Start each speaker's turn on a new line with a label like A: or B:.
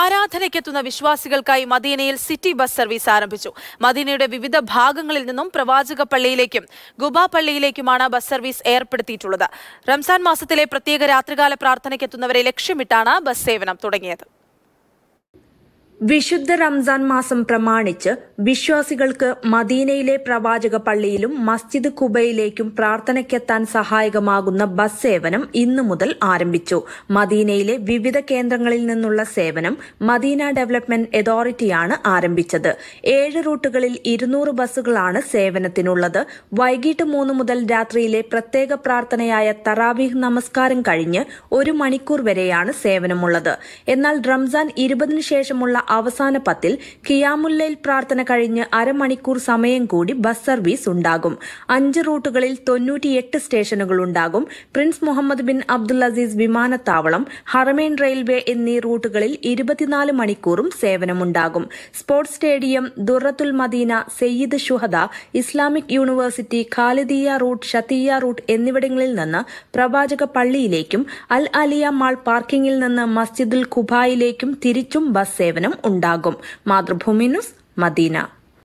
A: ആരാധനയ്ക്കെത്തുന്ന വിശ്വാസികൾക്കായി മദീനയിൽ city bus service ആരംഭിച്ചു മദീനയുടെ വിവിധ ഭാഗങ്ങളിൽ നിന്നും പ്രവാചക പള്ളിയിലേക്കും ഗുബ പള്ളിയിലേക്കുമാണ് ബസ് സർവീസ് ഏർപ്പെടുത്തിയിട്ടുള്ളത് റംസാൻ മാസത്തിലെ പ്രത്യേക രാത്രികാല പ്രാർത്ഥനയ്ക്കെത്തുന്നവരെ ലക്ഷ്യമിട്ടാണ് ബസ് സേവനം തുടങ്ങിയത്
B: വിശുദ്ധ റംസാൻ മാസം പ്രമാണിച്ച് വിശ്വാസികൾക്ക് മദീനയിലെ പ്രവാചക പള്ളിയിലും മസ്ജിദ് കുബയിലേക്കും പ്രാർത്ഥനയ്ക്കെത്താൻ സഹായകമാകുന്ന ബസ് സേവനം ഇന്നു മുതൽ ആരംഭിച്ചു മദീനയിലെ വിവിധ കേന്ദ്രങ്ങളിൽ നിന്നുള്ള സേവനം മദീന ഡെവലപ്മെന്റ് അതോറിറ്റിയാണ് ആരംഭിച്ചത് ഏഴ് റൂട്ടുകളിൽ ഇരുന്നൂറ് ബസ്സുകളാണ് സേവനത്തിനുള്ളത് വൈകിട്ട് മൂന്ന് മുതൽ രാത്രിയിലെ പ്രത്യേക പ്രാർത്ഥനയായ തറാവീഹ് നമസ്കാരം കഴിഞ്ഞ് ഒരു മണിക്കൂർ വരെയാണ് സേവനമുള്ളത് എന്നാൽ റംസാൻ ഇരുപതിനു ശേഷമുള്ള അവസാന പത്തിൽ ഖിയാമുല്ലയിൽ പ്രാർത്ഥന കഴിഞ്ഞ് അരമണിക്കൂർ സമയം കൂടി ബസ് സർവീസ് ഉണ്ടാകും അഞ്ച് റൂട്ടുകളിൽ തൊണ്ണൂറ്റിയെട്ട് സ്റ്റേഷനുകൾ ഉണ്ടാകും Prince Mohammad bin Abdul Aziz വിമാനത്താവളം ഹറമേൻ റെയിൽവേ എന്നീ റൂട്ടുകളിൽ ഇരുപത്തിനാല് മണിക്കൂറും സേവനമുണ്ടാകും sports stadium Durratul Madina Sayyid Shuhada Islamic university Khalidiya route Shatiya route എന്നിവിടങ്ങളിൽ നിന്ന് പ്രവാചക പള്ളിയിലേക്കും അൽ അലിയ മാൾ പാർക്കിംഗിൽ നിന്ന് മസ്ജിദുൽ ഖുബായിലേക്കും തിരിച്ചും ബസ് സേവനം ഉണ്ടാകും മാതൃഭൂമി ന്യൂസ് മദീന